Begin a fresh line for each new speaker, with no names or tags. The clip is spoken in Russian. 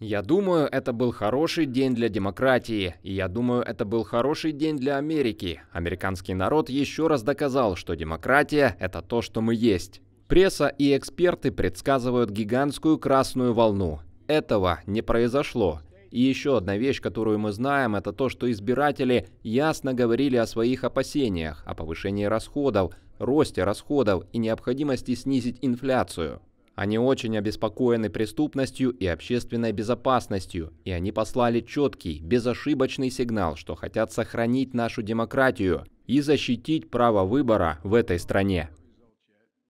Я думаю, это был хороший день для демократии, и я думаю, это был хороший день для Америки. Американский народ еще раз доказал, что демократия – это то, что мы есть. Пресса и эксперты предсказывают гигантскую красную волну. Этого не произошло. И еще одна вещь, которую мы знаем, это то, что избиратели ясно говорили о своих опасениях, о повышении расходов, росте расходов и необходимости снизить инфляцию. Они очень обеспокоены преступностью и общественной безопасностью, и они послали четкий, безошибочный сигнал, что хотят сохранить нашу демократию и защитить право выбора в этой стране.